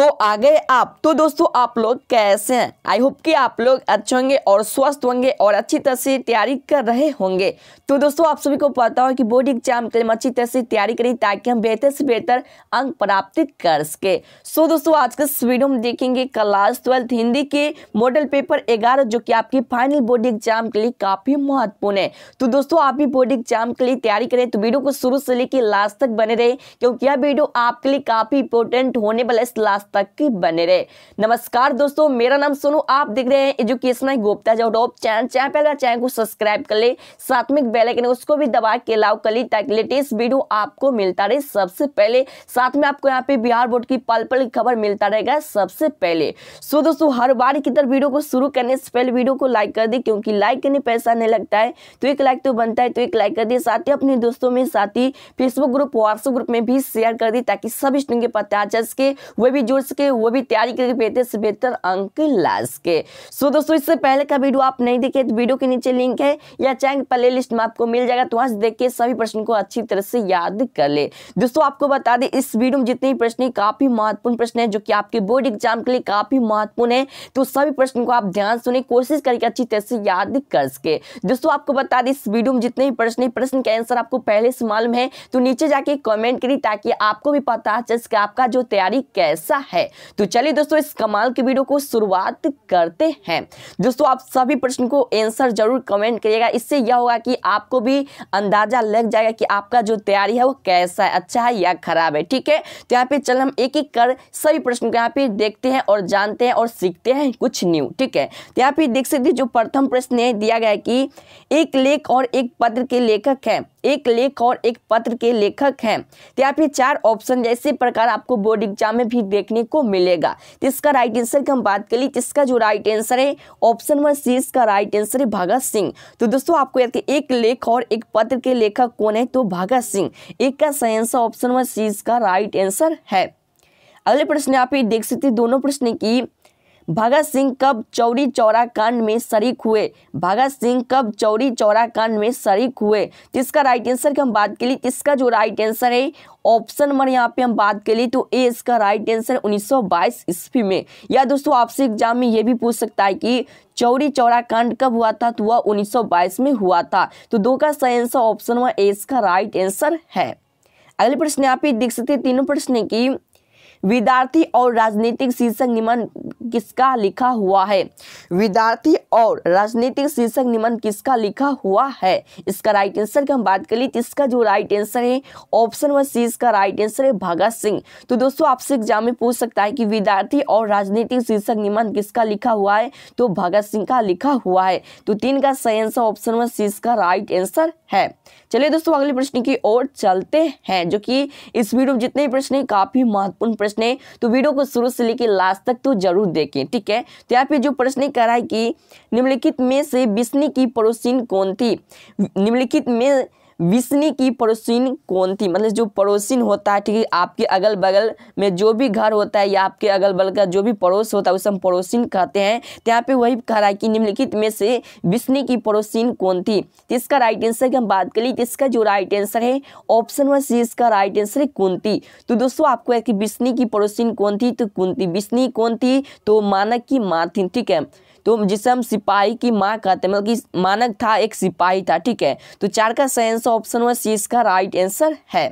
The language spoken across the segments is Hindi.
तो आ गए आप तो दोस्तों आप लोग कैसे हैं आई होप कि आप लोग अच्छे होंगे और स्वस्थ होंगे और अच्छी तरह से तैयारी कर रहे होंगे तो दोस्तों आप सभी को पता हो कि बोर्ड एग्जाम के लिए अच्छी तरह से तैयारी करें ताकि हम बेहतर से बेहतर अंक प्राप्त कर सके सो दोस्तों आज के इस वीडियो में देखेंगे क्लास ट्वेल्थ हिंदी के मॉडल पेपर ग्यारह जो कि आपकी फाइनल बोर्ड एग्जाम के लिए काफ़ी महत्वपूर्ण है तो दोस्तों आप भी बोर्ड एग्जाम के लिए तैयारी करें तो वीडियो को शुरू से लेकर लास्ट तक बने रहे क्योंकि यह वीडियो आपके लिए काफ़ी इंपोर्टेंट होने वाला है इस लास्ट तक की बने रहे नमस्कार दोस्तों मेरा नाम सोनू आप देख रहे हैं एजुकेशन गोप्ता जो डॉप चैनल चैनल पहला चैनल को सब्सक्राइब कर ले साथ में बेल आइकन उसको भी दबा के लाओ कर ली ताकि लेटेस्ट वीडियो आपको मिलता रहे सबसे पहले साथ में आपको यहाँ पे बिहार बोर्ड की पल पल की खबर मिलता रहेगा सबसे पहले सो दोस्तों हर बार की तरह वीडियो को शुरू करने से पहले वीडियो को लाइक कर दे क्योंकि लाइक करने पैसा नहीं लगता है तो एक लाइक तो बनता है तो एक लाइक कर दे साथ ही अपने दोस्तों में साथ ही फेसबुक ग्रुप व्हाट्सएप ग्रुप में भी शेयर कर दे ताकि सब स्टूडेंट के पता चल सके वे भी जो हो सके वो भी तैयारी करके बेहतर से बेहतर अंक ला सके सो दोस्तों इससे पहले का वीडियो आप नहीं देखे तो वीडियो के नीचे लिंक है या चैनल प्ले लिस्ट में आपको मिल जाएगा तो वहां से देख के सभी प्रश्न को अच्छी तरह से याद कर ले दोस्तों आपको बता दें इस वीडियो में जितने भी प्रश्न काफ़ी महत्वपूर्ण प्रश्न है जो कि आपके बोर्ड एग्जाम के लिए काफ़ी महत्वपूर्ण है तो सभी प्रश्न को आप ध्यान सुने कोशिश करके अच्छी तरह से याद कर सके दोस्तों आपको बता दें इस वीडियो में जितने भी प्रश्न प्रश्न के आंसर आपको पहले से मालूम है तो नीचे जाके कमेंट करिए ताकि आपको भी पता चल सके आपका जो तैयारी कैसा है तो चलिए दोस्तों इस कमाल की वीडियो को शुरुआत करते हैं दोस्तों आप सभी प्रश्न को एंसर जरूर कमेंट करिएगा इससे यह होगा कि आपको भी अंदाजा लग जाएगा कि आपका जो तैयारी है वो कैसा है अच्छा है या खराब है ठीक है तो यहाँ पे चल हम एक एक कर सभी प्रश्न को यहाँ पे देखते हैं और जानते हैं और सीखते हैं कुछ न्यू ठीक है तो यहाँ पे देख सकते जो प्रथम प्रश्न दिया गया कि एक लेख और एक पत्र के लेखक हैं एक लेख और एक पत्र के लेखक हैं तो यहाँ पे चार ऑप्शन जैसे प्रकार आपको बोर्ड एग्जाम में भी देखने को मिलेगा तो इसका राइट आंसर की हम बात कर ली जिसका तो जो राइट आंसर है ऑप्शन नंबर सी इसका राइट आंसर है भगत सिंह तो दोस्तों आपको याद कि एक लेख और एक पत्र के लेखक कौन है तो भगत सिंह एक का सही आंसर ऑप्शन नंबर सी इसका राइट आंसर है अगले प्रश्न आप ये देख सकते दोनों प्रश्न की भगत सिंह कब चौरी चौरा कांड में शरीक हुए भगत सिंह कब चौरी चौरा कांड में शरीक हुए तो इसका राइट आंसर की हम बात के लिए इसका जो राइट आंसर है ऑप्शन नंबर यहाँ पे हम बात के लिए तो ए इसका राइट आंसर 1922 ईस्वी में या दोस्तों आपसे एग्जाम में ये भी पूछ सकता है कि चौरी चौरा कांड कब हुआ था तो वह उन्नीस में हुआ था तो दो का सही आंसर ऑप्शन नंबर ए इसका राइट आंसर है अगले प्रश्न यहाँ पे देख सकते तीनों प्रश्न की विद्यार्थी और राजनीतिक शीर्षक निबंध किसका लिखा हुआ है विद्यार्थी और राजनीतिक शीर्षक निबंध किसका लिखा हुआ है इसका राइट आंसर की हम बात कर ली तो इसका जो राइट आंसर है ऑप्शन वन सी इसका राइट आंसर है भगत सिंह तो दोस्तों आपसे एग्जाम में पूछ सकता है कि विद्यार्थी और राजनीतिक शीर्षक निबंध किसका लिखा हुआ है तो भगत सिंह का लिखा हुआ है तो तीन का सही आंसर ऑप्शन वन सी इसका राइट आंसर है चलिए दोस्तों अगले प्रश्न की ओर चलते हैं जो कि इस वीडियो में जितने प्रश्न हैं काफ़ी महत्वपूर्ण प्रश्न हैं तो वीडियो को शुरू से लेकर लास्ट तक तो जरूर देखें ठीक है तो यहाँ पे जो प्रश्न करा है कि निम्नलिखित में से बिस्नी की पड़ोसीन कौन थी निम्नलिखित में विष्णी की पड़ोसिन कौन थी मतलब जो पड़ोसिन होता है ठीक है आपके अगल बगल में जो भी घर होता है या आपके अगल बगल का जो भी पड़ोस होता है उसे हम पड़ोसिन कहते हैं तो यहाँ पे वही कह रहा है कि निम्नलिखित में से विष्णी की पड़ोसिन कौन थी तो इसका राइट आंसर की हम बात कर ली तो इसका जो राइट आंसर है ऑप्शन वन सी इसका राइट आंसर है कुंती तो दोस्तों आपको विष्णी की पड़ोसिन कौन थी तो कुंती विष्णी कौन थी तो मानक की माँ थी ठीक है तो जिसे हम सिपाही की माँ कहते हैं मतलब कि मानक था एक सिपाही था ठीक है तो चार का सही आंसर ऑप्शन वन सी इसका राइट आंसर है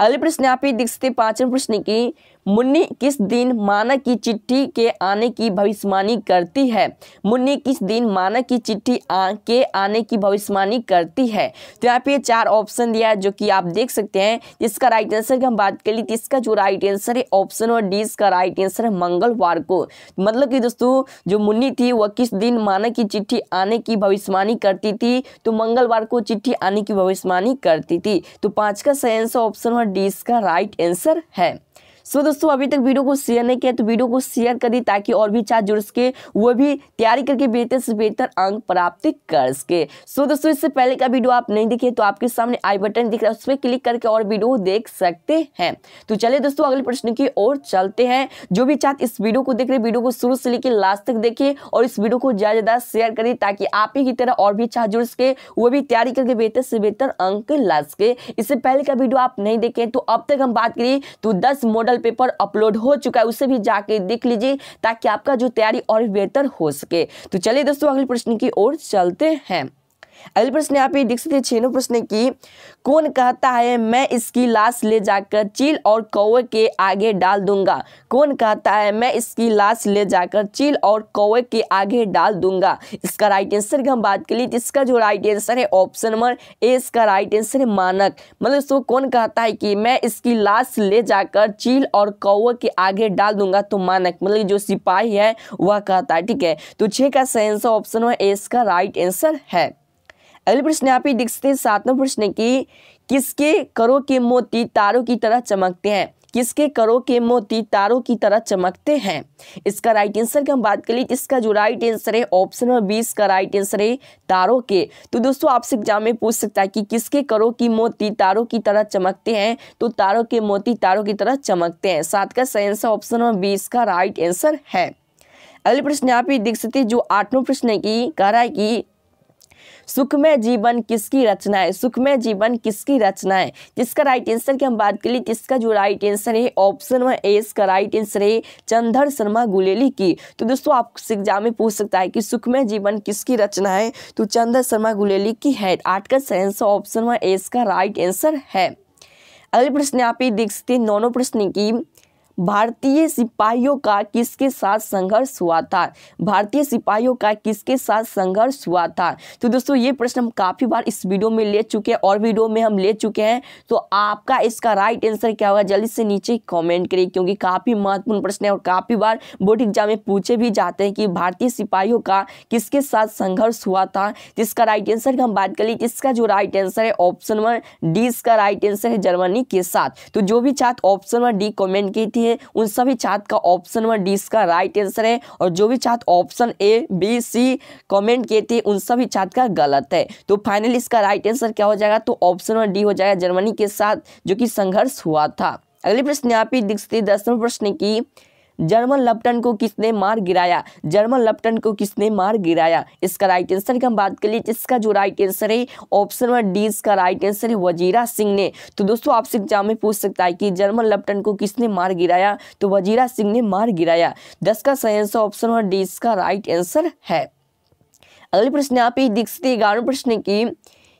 अगले प्रश्न यहाँ पे दिखते सकते पांचवें प्रश्न की मुन्नी किस दिन माना की चिट्ठी के आने की भविष्यवाणी करती है मुन्नी किस दिन माना की चिट्ठी आ, के आने की भविष्यवाणी करती है तो यहाँ पे चार ऑप्शन दिया है जो कि आप देख सकते हैं जिसका राइट आंसर की हम बात कर ली तो इसका जो राइट आंसर है ऑप्शन और डी इसका राइट आंसर है मंगलवार को मतलब कि दोस्तों जो मुन्नी थी वह किस दिन माना की चिट्ठी आने की भविष्यवाणी करती थी तो मंगलवार को चिट्ठी आने की भविष्यवाणी करती थी तो पाँच का सही आंसर ऑप्शन और डी इसका राइट आंसर है सो दोस्तों अभी तक वीडियो को शेयर नहीं किया तो वीडियो को शेयर दी ताकि और भी छात्र जुड़ सके वो भी तैयारी करके बेहतर से बेहतर अंक प्राप्त कर सके सो दोस्तों इससे पहले का वीडियो आप नहीं दिखे तो आपके सामने आई बटन दिख रहा है उस पर क्लिक करके और वीडियो देख सकते हैं तो चलिए दोस्तों अगले प्रश्न की ओर चलते हैं जो भी छात्र इस वीडियो को देख रहे वीडियो को शुरू से लेकर लास्ट तक देखिए और इस वीडियो को ज़्यादा ज़्यादा शेयर करे ताकि आप ही की तरह और भी छात्र जुड़ सके वो भी तैयारी करके बेहतर से बेहतर अंक ला सके इससे पहले का वीडियो आप नहीं देखे तो अब तक हम बात करिए तो दस मॉडल फाइनल पेपर अपलोड हो चुका है उसे भी जाके देख लीजिए ताकि आपका जो तैयारी और बेहतर हो सके तो चलिए दोस्तों अगले प्रश्न की ओर चलते हैं अगले प्रश्न यहाँ पे दीक्षित छेनो प्रश्न की कौन कहता है मैं इसकी लाश ले जाकर चील और कौवे के आगे डाल दूंगा कौन कहता है मैं इसकी लाश ले जाकर चील और कौवे के आगे डाल दूंगा इसका राइट आंसर की हम बात कर ली इसका जो राइट आंसर है ऑप्शन नंबर ए इसका राइट आंसर है मानक मतलब इसको कौन कहता है कि मैं इसकी लाश ले जाकर चील और कौवे के आगे डाल दूंगा तो मानक मतलब जो सिपाही है वह कहता है ठीक है तो छे का सही आंसर ऑप्शन नंबर ए इसका राइट आंसर है अगले प्रश्न आप ही दिख सकते हैं सातवां प्रश्न की किसके करों के मोती तारों की तरह चमकते हैं किसके करों के मोती तारों की तरह चमकते हैं इसका राइट आंसर की हम बात करें इसका जो राइट आंसर है ऑप्शन नंबर बीस का राइट आंसर है तारों के तो दोस्तों आपसे एग्जाम में पूछ सकता है कि किसके करों की मोती तारों की तरह चमकते हैं तो तारों के मोती तारों की तरह चमकते हैं सात का सही आंसर ऑप्शन नंबर बीस का राइट आंसर है अगले प्रश्न आप ही देख सकते जो आठवां प्रश्न की कह रहा है कि सुखमय जीवन किसकी रचना है सुखमय जीवन किसकी रचना है जिसका राइट आंसर की हम बात कर ली जिसका जो राइट आंसर है ऑप्शन वन ए इसका राइट आंसर है चंदर शर्मा गुलेली की तो दोस्तों आप एग्जाम में पूछ सकता है कि सुखमय जीवन किसकी रचना है तो चंदर शर्मा गुलेली की है आठ का आंसर ऑप्शन वन ए इसका राइट आंसर है अगले प्रश्न आप ये देख सकते हैं नौनों प्रश्न की भारतीय सिपाहियों का किसके साथ संघर्ष हुआ था भारतीय सिपाहियों का किसके साथ संघर्ष हुआ था तो दोस्तों ये प्रश्न हम काफ़ी बार इस वीडियो में ले चुके हैं और वीडियो में हम ले चुके हैं तो आपका इसका राइट आंसर क्या होगा जल्दी से नीचे कमेंट करिए क्योंकि काफ़ी महत्वपूर्ण प्रश्न है और काफ़ी बार बोर्ड एग्जाम में पूछे भी जाते हैं कि भारतीय सिपाहियों का किसके साथ संघर्ष हुआ था जिसका राइट आंसर की हम बात कर ली इसका जो राइट आंसर है ऑप्शन वन डी इसका राइट आंसर है जर्मनी के साथ तो जो भी छात्र ऑप्शन वन डी कॉमेंट की थी है उन सभी छात्र का ऑप्शन वन डी इसका राइट आंसर है और जो भी छात्र option A B C comment किए थे उन सभी छात्र का गलत है तो फाइनल इसका राइट आंसर क्या हो जाएगा तो ऑप्शन वन डी हो जाएगा जर्मनी के साथ जो कि संघर्ष हुआ था अगले प्रश्न यहाँ पे दिखते दसवें प्रश्न की जर्मन लेफ्टन को किसने मार गिराया जर्मन लेफ्टन को किसने मार गिराया इसका राइट आंसर की हम बात कर लीजिए इसका जो राइट आंसर है ऑप्शन नंबर डी इसका राइट आंसर है वजीरा सिंह ने तो दोस्तों आपसे एग्जाम में पूछ सकता है कि जर्मन लेफ्टन को किसने मार गिराया तो वजीरा सिंह ने मार गिराया दस का सही आंसर ऑप्शन नंबर डी इसका राइट आंसर है अगले प्रश्न आप ही दीक्षित ग्यारह प्रश्न की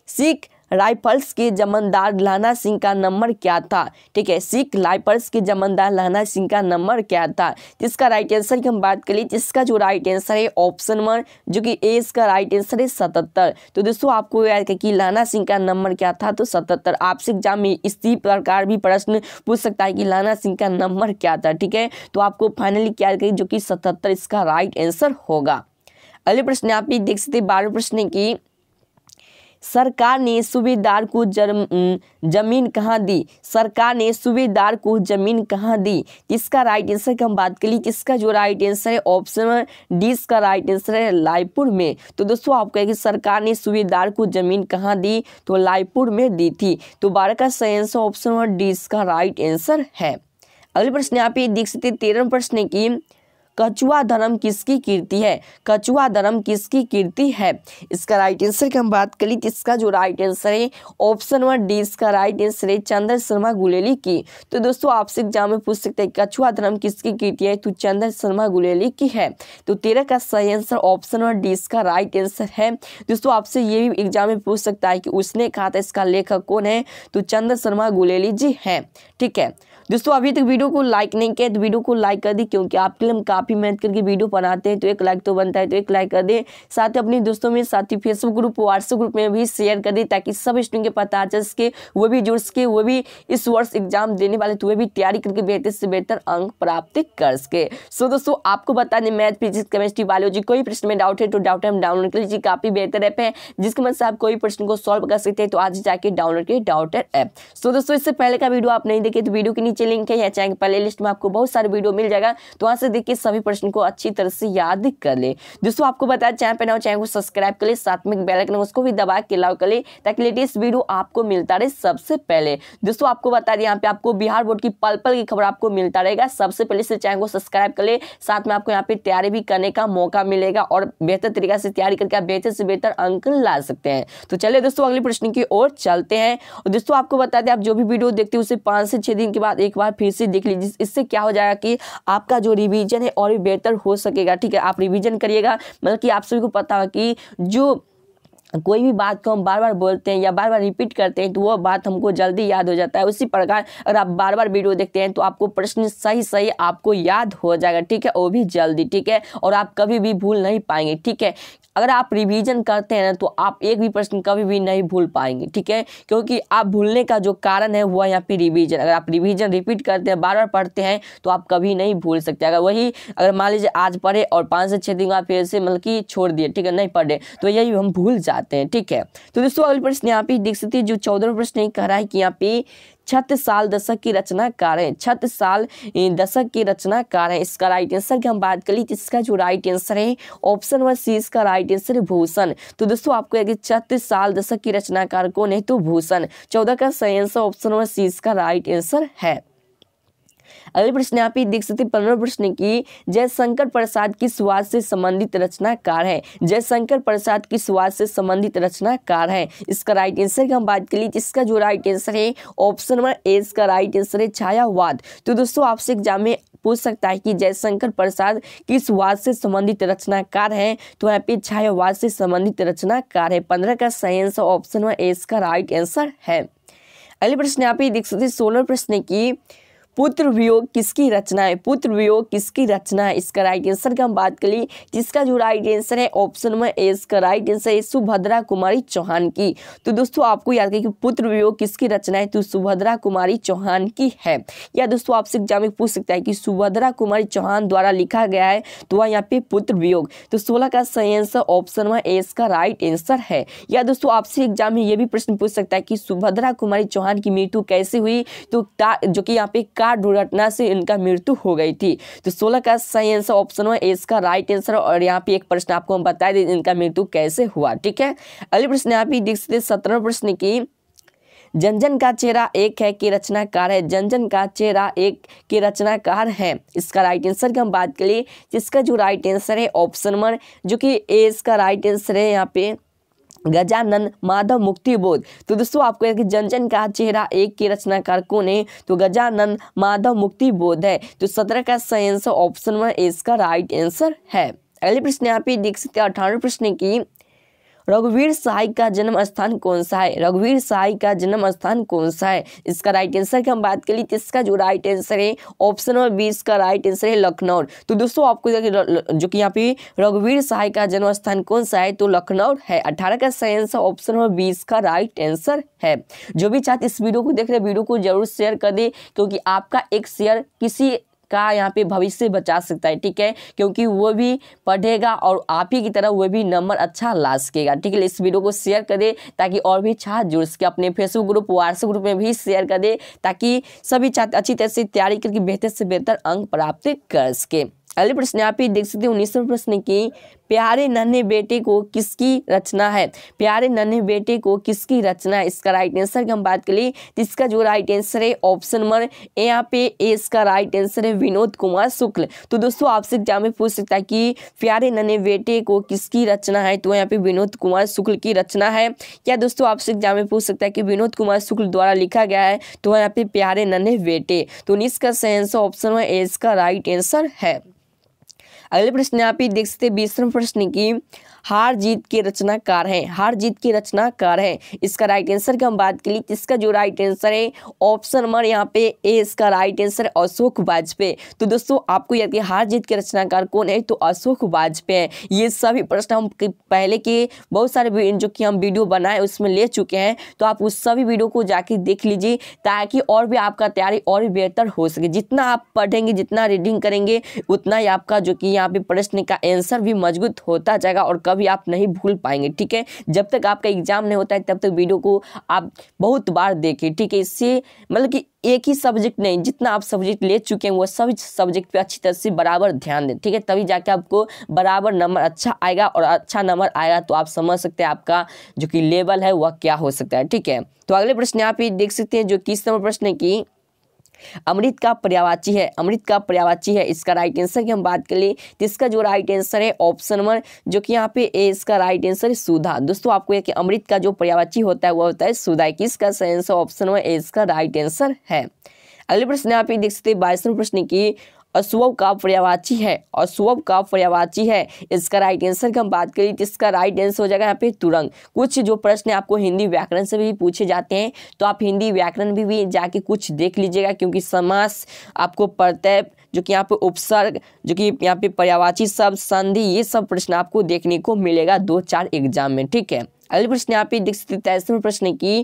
सिख राइफल्स के जमानदार लहना सिंह का नंबर क्या था ठीक है सिख राइफल्स के जमानदार लहना सिंह का नंबर क्या था जिसका राइट आंसर की हम बात करें जिसका जो राइट आंसर है ऑप्शन वन जो कि ए इसका राइट आंसर है सतहत्तर तो दोस्तों आपको याद कि लहना सिंह का नंबर क्या था तो सतहत्तर आपसे एग्जाम में इसी प्रकार भी प्रश्न पूछ सकता है कि लहना सिंह का नंबर क्या था ठीक है तो आपको फाइनली क्या करिए जो कि सतहत्तर इसका राइट आंसर होगा अगले प्रश्न आप ये देख सकते बारह प्रश्न की सरकार ने सूबेदार को जमीन कहाँ दी सरकार ने सूबेदार को जमीन कहाँ दी इसका राइट आंसर की हम बात कर करें इसका जो राइट आंसर है ऑप्शन डी इसका राइट आंसर है रायपुर में तो दोस्तों आप कहें कि सरकार ने सूबेदार को जमीन कहाँ दी तो रायपुर में दी थी तो बारह का सही आंसर ऑप्शन डी इसका राइट आंसर है अगले प्रश्न यहाँ पे देख सकते तेरह प्रश्न की कछुआ धर्म किसकी कीर्ति है कछुआ धर्म किसकी कीर्ति है इसका राइट आंसर की हम बात करें तो इसका जो राइट आंसर है ऑप्शन वन डी इसका राइट आंसर है चंद्र शर्मा गुलेली की तो दोस्तों आपसे एग्जाम में पूछ सकते हैं कछुआ धर्म किसकी कीर्ति है तो चंद्र शर्मा गुलेली की है तो तेरह का सही आंसर ऑप्शन वन डी इसका राइट आंसर है दोस्तों आपसे ये भी एग्जाम में पूछ सकता है कि उसने कहा था इसका लेखक कौन है तो चंद्र शर्मा गुलेली जी है ठीक है दोस्तों अभी तक वीडियो को लाइक नहीं किया तो वीडियो को लाइक कर दी क्योंकि आपके लिए हम काफ़ी मेहनत करके वीडियो बनाते हैं तो एक लाइक तो बनता है तो एक लाइक कर दें साथ ही अपने दोस्तों में साथ ही फेसबुक ग्रुप व्हाट्सएप ग्रुप में भी शेयर कर दें ताकि सब स्टूडेंट के पता चल सके वो भी जुड़ सके वो भी इस वर्ष एग्जाम देने वाले तो वे भी तैयारी करके बेहतर से बेहतर अंक प्राप्त कर सके सो दोस्तों आपको बता दें मैथ फिजिक्स केमिस्ट्री बायोलॉजी कोई प्रश्न में डाउट है तो डाउट हम डाउनलोड कर लीजिए काफ़ी बेहतर ऐप है जिसके मदद से आप कोई प्रश्न को सॉल्व कर सकते हैं तो आज जाके डाउनलोड करिए डाउटर ऐप सो दोस्तों इससे पहले का वीडियो आप नहीं देखे तो वीडियो के नीचे नीचे लिंक है या चैनल प्ले लिस्ट में आपको बहुत सारे वीडियो मिल जाएगा तो वहाँ से देखिए सभी प्रश्न को अच्छी तरह से याद कर ले दोस्तों आपको बताया चैनल पर ना चैनल को सब्सक्राइब कर ले साथ में बेलकन उसको भी दबा के लाव कर ले ताकि लेटेस्ट वीडियो आपको मिलता रहे सबसे पहले दोस्तों आपको बता दें यहाँ पे आपको बिहार बोर्ड की पल पल की खबर आपको मिलता रहेगा सबसे पहले से चैनल को सब्सक्राइब कर ले साथ में आपको यहाँ पे तैयारी भी करने का मौका मिलेगा और बेहतर तरीका से तैयारी करके आप बेहतर से बेहतर अंक ला सकते हैं तो चलिए दोस्तों अगले प्रश्न की ओर चलते हैं और दोस्तों आपको बता दें आप जो भी वीडियो देखते हैं उसे पाँच से छः दिन के बाद एक बार फिर से देख लीजिए इससे क्या हो जाएगा कि आपका जो रिविज़न है और भी बेहतर हो सकेगा ठीक है आप रिविज़न करिएगा मतलब कि आप सभी को पता हो कि जो तो कोई भी बात को हम बार बार बोलते हैं या बार बार रिपीट करते हैं तो वो बात हमको जल्दी याद हो जाता है उसी प्रकार अगर आप बार बार वीडियो देखते हैं तो आपको प्रश्न सही सही आपको याद हो जाएगा ठीक है वो भी जल्दी ठीक है और आप कभी भी भूल नहीं पाएंगे ठीक है अगर आप रिवीजन करते हैं ना तो आप एक भी प्रश्न कभी भी नहीं भूल पाएंगे ठीक है क्योंकि आप भूलने का जो कारण है वो है यहाँ पे रिवीजन अगर आप रिवीजन रिपीट करते हैं बार बार पढ़ते हैं तो आप कभी नहीं भूल सकते अगर वही अगर मान लीजिए आज पढ़े और पाँच से छः दिन बाद फिर से मतलब कि छोड़ दिए ठीक है नहीं पढ़े तो यही हम भूल जाते जाते हैं ठीक है तो दोस्तों अगले प्रश्न यहाँ पे देख सकते हैं जो चौदह प्रश्न कह रहा है कि यहाँ पे छत साल दशक के रचनाकार है छत साल दशक के रचनाकार है इसका राइट आंसर की हम बात कर ली तो इसका जो राइट आंसर है ऑप्शन वन सी इसका राइट आंसर है भूषण तो दोस्तों आपको यदि छत साल दशक की रचनाकार को नहीं तो भूषण चौदह का सही आंसर ऑप्शन वन सी इसका राइट आंसर है अगले प्रश्न आप ही देख सकते हैं पंद्रह प्रश्न की जयशंकर प्रसाद की स्वास्थ्य से संबंधित रचनाकार है जयशंकर प्रसाद की स्वास्थ्य से संबंधित रचनाकार है इसका राइट आंसर की हम बात कर लीजिए इसका जो राइट आंसर है ऑप्शन नंबर ए इसका राइट आंसर है छायावाद तो दोस्तों आपसे एग्जाम में पूछ सकता है कि जयशंकर प्रसाद किस वाद से संबंधित रचनाकार है तो यहाँ पे छायावाद से संबंधित रचनाकार है पंद्रह का सही आंसर ऑप्शन नंबर ए इसका राइट आंसर है अगले प्रश्न यहाँ पे देख सकते हैं सोलह प्रश्न की पुत्र वियोग किसकी रचना है पुत्र वियोग किसकी रचना है इसका राइट आंसर की हम बात कर ली जिसका जो राइट आंसर है ऑप्शन में ए इसका राइट आंसर है सुभद्रा कुमारी चौहान की तो दोस्तों आपको याद करें कि पुत्र वियोग किसकी रचना है तो सुभद्रा कुमारी चौहान की है या दोस्तों आपसे एग्जाम में पूछ सकता है कि सुभद्रा कुमारी चौहान द्वारा लिखा गया है तो वह यहाँ पे पुत्र वियोग तो सोलह का सही आंसर ऑप्शन नंबर ए इसका राइट आंसर है या दोस्तों आपसे एग्जाम में यह भी प्रश्न पूछ सकता है कि सुभद्रा कुमारी चौहान की मृत्यु कैसे हुई तो जो कि यहाँ पे कार दुर्घटना से इनका मृत्यु हो गई थी तो सोलह का सही आंसर ऑप्शन है इसका राइट आंसर और यहाँ पे एक प्रश्न आपको हम बता दें इनका मृत्यु कैसे हुआ ठीक है अगले प्रश्न यहाँ पे देख सकते सत्रह प्रश्न की जनजन का चेहरा एक है कि रचनाकार है जनजन का चेहरा एक के रचनाकार है इसका राइट आंसर की हम बात करें जिसका जो राइट आंसर है ऑप्शन वन जो कि ए इसका राइट आंसर है यहाँ पे गजानन माधव मुक्ति बोध तो दोस्तों आपको कि जन जन का चेहरा एक के रचनाकार कौन है तो गजानन माधव मुक्ति बोध है तो सत्रह का सही आंसर ऑप्शन वन इसका राइट आंसर है अगले प्रश्न यहाँ पे देख सकते हैं अठारह प्रश्न की रघुवीर सहाय का जन्म स्थान कौन सा है रघुवीर सहाय का जन्म स्थान कौन सा है इसका राइट आंसर की हम बात कर तो इसका जो राइट आंसर है ऑप्शन नंबर बी इसका राइट आंसर है लखनऊ तो दोस्तों आपको जो कि यहाँ पे रघुवीर सहाय का जन्म स्थान कौन सा है तो लखनऊ है अठारह का सही आंसर ऑप्शन नंबर बी इसका राइट आंसर है जो भी चाहते इस वीडियो को देख रहे वीडियो को जरूर शेयर कर दे क्योंकि आपका एक शेयर किसी का यहाँ पे भविष्य बचा सकता है ठीक है क्योंकि वो भी पढ़ेगा और आप ही की तरह वो भी नंबर अच्छा ला सकेगा ठीक है इस वीडियो को शेयर करें ताकि और भी छात्र जुड़ सके अपने फेसबुक ग्रुप व्हाट्सएप ग्रुप में भी शेयर कर दे ताकि सभी छात्र अच्छी तरह से तैयारी करके बेहतर से बेहतर अंक प्राप्त कर सके अगले प्रश्न आप ही देख सकते हैं उन्नीसवें प्रश्न की प्यारे नन्हे बेटे को किसकी रचना है प्यारे नन्हे बेटे को किसकी रचना है इसका राइट आंसर की हम बात कर लिए इसका जो राइट आंसर है ऑप्शन नंबर यहाँ पे ए इसका राइट आंसर है विनोद कुमार शुक्ल तो दोस्तों आपसे एग्जाम में पूछ सकता है कि प्यारे नन्हे बेटे को किसकी रचना है तो यहाँ पे विनोद कुमार शुक्ल की रचना है क्या दोस्तों आपसे एग्जाम में पूछ सकता है कि विनोद कुमार शुक्ल द्वारा लिखा गया है तो यहाँ पे प्यारे नन्हे बेटे तो इसका आंसर ऑप्शन है ए इसका राइट आंसर है अगले प्रश्न आप ही देख सकते हैं बीसवें प्रश्न की हार जीत के रचनाकार हैं हार जीत के रचनाकार हैं इसका राइट आंसर की हम बात करें तो इसका जो राइट आंसर है ऑप्शन नंबर यहाँ पे ए इसका राइट आंसर अशोक वाजपेयी तो दोस्तों आपको याद कि हार जीत के रचनाकार कौन है तो अशोक वाजपेयी है ये सभी प्रश्न हम पहले के बहुत सारे जो कि हम वीडियो बनाए उसमें ले चुके हैं तो आप उस सभी वीडियो को जाके देख लीजिए ताकि और भी आपका तैयारी और भी बेहतर हो सके जितना आप पढ़ेंगे जितना रीडिंग करेंगे उतना ही आपका जो कि यहाँ पे प्रश्न का आंसर भी मजबूत होता जाएगा और कभी कभी आप नहीं भूल पाएंगे ठीक है जब तक आपका एग्जाम नहीं होता है तब तक वीडियो को आप बहुत बार देखें ठीक है इससे मतलब कि एक ही सब्जेक्ट नहीं जितना आप सब्जेक्ट ले चुके हैं वो सभी सब्जेक्ट पे अच्छी तरह से बराबर ध्यान दें ठीक है तभी जाके आपको बराबर नंबर अच्छा आएगा और अच्छा नंबर आएगा तो आप समझ सकते हैं आपका जो कि लेवल है वह क्या हो सकता है ठीक है तो अगले प्रश्न यहाँ पे देख सकते हैं जो किस नंबर प्रश्न है कि अमृत का पर्यावाची है अमृत का पर्यावाची है इसका राइट आंसर की हम बात कर लें तो इसका जो राइट आंसर है ऑप्शन वन जो कि यहाँ पे ए इसका राइट आंसर है सुधा दोस्तों आपको यह कि अमृत का जो पर्यावाची होता है वह होता है सुधा कि इसका सही आंसर ऑप्शन वन ए इसका राइट आंसर है अगले प्रश्न पे देख सकते हैं बाईसवें प्रश्न की अशुभ का पर्यावाची है अशुभ का पर्यावाची है इसका राइट आंसर की हम बात करें तो इसका राइट आंसर हो जाएगा यहाँ पे तुरंग कुछ जो प्रश्न आपको हिंदी व्याकरण से भी पूछे जाते हैं तो आप हिंदी व्याकरण भी, भी जाके कुछ देख लीजिएगा क्योंकि समास आपको प्रत्यय जो कि यहाँ पे उपसर्ग जो कि यहाँ पे पर्यावाची सब संधि ये सब प्रश्न आपको देखने को मिलेगा दो चार एग्जाम में ठीक है अगले प्रश्न यहाँ पे देख सकते तैसवें प्रश्न की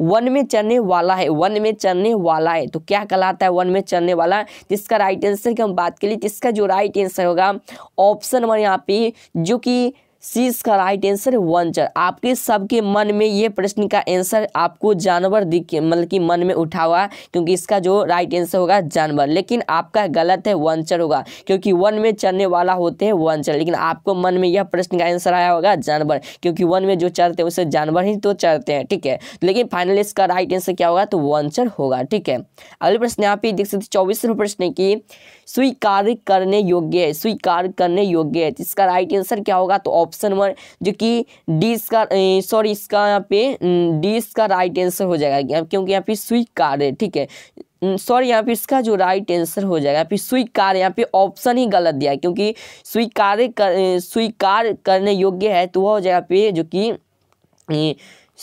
वन में चढ़ने वाला है वन में चलने वाला है तो क्या कहलाता है वन में चलने वाला जिसका राइट आंसर की हम बात के लिए जिसका जो राइट आंसर होगा ऑप्शन नंबर यहाँ पे जो कि सी इसका राइट आंसर है वंचर आपके सबके मन में ये प्रश्न का आंसर आपको जानवर दिख मतलब कि मन में उठा हुआ क्योंकि इसका जो राइट आंसर होगा जानवर लेकिन आपका गलत है वंचर होगा क्योंकि वन में चलने वाला होते हैं वंचर लेकिन आपको मन में यह प्रश्न का आंसर आया होगा जानवर क्योंकि वन में जो चढ़ते हैं उसे जानवर ही तो चढ़ते हैं ठीक है लेकिन फाइनली इसका राइट आंसर क्या होगा तो वंचर होगा ठीक है अगले प्रश्न यहाँ पे देख सकते चौबीस प्रश्न की स्वीकार करने योग्य है स्वीकार करने योग्य है तो इसका राइट आंसर क्या होगा तो ऑप्शन ऑप्शन वन जो कि डी इसका सॉरी इसका यहाँ पे डी इसका राइट आंसर हो जाएगा क्योंकि यहाँ पे है ठीक है सॉरी यहाँ पे इसका जो राइट आंसर हो जाएगा यहाँ स्वीकार यहाँ पे ऑप्शन ही गलत दिया है क्योंकि स्वीकार कर स्वीकार करने योग्य है तो वह हो जाएगा पे जो कि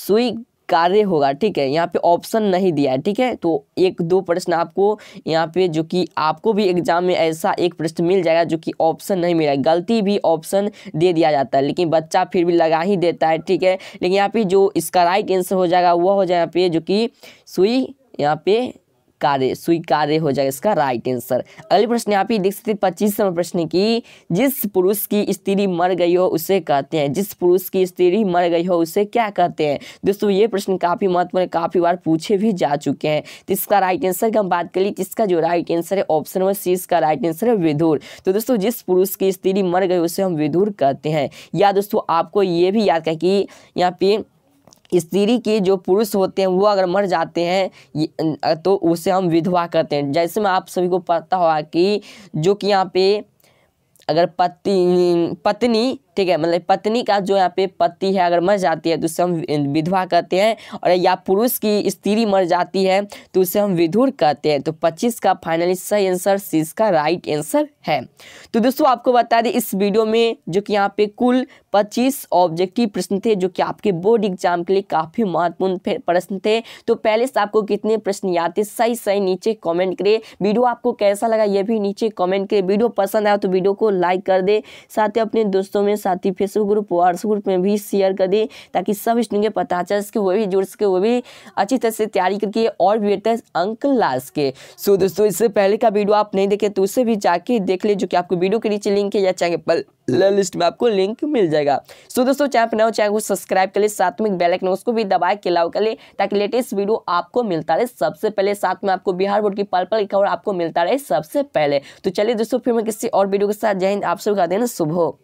स्वी कार्य होगा ठीक है यहाँ पे ऑप्शन नहीं दिया है ठीक है तो एक दो प्रश्न आपको यहाँ पे जो कि आपको भी एग्जाम में ऐसा एक प्रश्न मिल जाएगा जो कि ऑप्शन नहीं मिला है गलती भी ऑप्शन दे दिया जाता है लेकिन बच्चा फिर भी लगा ही देता है ठीक है लेकिन यहाँ पे जो इसका राइट आंसर हो जाएगा वह हो जाए यहाँ पे जो कि सुई यहाँ पे कार्य स्वीकार्य हो जाएगा इसका राइट आंसर अगले प्रश्न आप ही देख सकते पच्चीस नंबर प्रश्न की जिस पुरुष की स्त्री मर गई हो उसे कहते हैं जिस पुरुष की स्त्री मर गई हो उसे क्या कहते हैं दोस्तों ये प्रश्न काफ़ी महत्वपूर्ण काफ़ी बार पूछे भी जा चुके हैं तो इसका राइट आंसर की हम बात कर ली इसका जो राइट आंसर है ऑप्शन नंबर सी इसका राइट आंसर है विधुर तो दोस्तों जिस पुरुष की स्त्री मर गई उसे हम विधुर कहते हैं या दोस्तों आपको ये भी याद कर कि यहाँ पे स्त्री के जो पुरुष होते हैं वो अगर मर जाते हैं तो उसे हम विधवा करते हैं जैसे में आप सभी को पता होगा कि जो कि यहाँ पे अगर पति पत्नी ठीक है मतलब पत्नी का जो यहाँ पे पति है अगर मर जाती है तो उसे हम विधवा कहते हैं और या पुरुष की स्त्री मर जाती है तो उसे हम विधुर कहते हैं तो पच्चीस का फाइनल सही आंसर सी इसका राइट आंसर है तो दोस्तों आपको बता दें इस वीडियो में जो कि यहाँ पे कुल पच्चीस ऑब्जेक्टिव प्रश्न थे जो कि आपके बोर्ड एग्जाम के लिए काफ़ी महत्वपूर्ण प्रश्न थे तो पहले से आपको कितने प्रश्न याद थे सही सही नीचे कमेंट करें वीडियो आपको कैसा लगा ये भी नीचे कमेंट करें वीडियो पसंद आया तो वीडियो को लाइक कर दे साथ ही अपने दोस्तों में साथ साथ ही फेसबुक ग्रुप व्हाट्सअप ग्रुप में भी शेयर कर दें ताकि सब स्टूडेंट के पता चल सके वो भी जुड़ सके वो भी अच्छी तरह से तैयारी करके और भी बेहतर अंक ला सके सो दोस्तों इससे पहले का वीडियो आप नहीं देखे तो उसे भी जाके देख ले जो कि आपको वीडियो के नीचे लिंक है या चाहे पर लिस्ट में आपको लिंक मिल जाएगा सो दोस्तों चैनल पर नए चैनल को सब्सक्राइब कर ले साथ में बेल आइकन उसको भी दबाए के लाओ कर ले ताकि लेटेस्ट वीडियो आपको मिलता रहे सबसे पहले साथ में आपको बिहार बोर्ड की पल पल की खबर आपको मिलता रहे सबसे पहले तो चलिए दोस्तों फिर मैं किसी और वीडियो के साथ जय हिंद आप सबका का दिन शुभ हो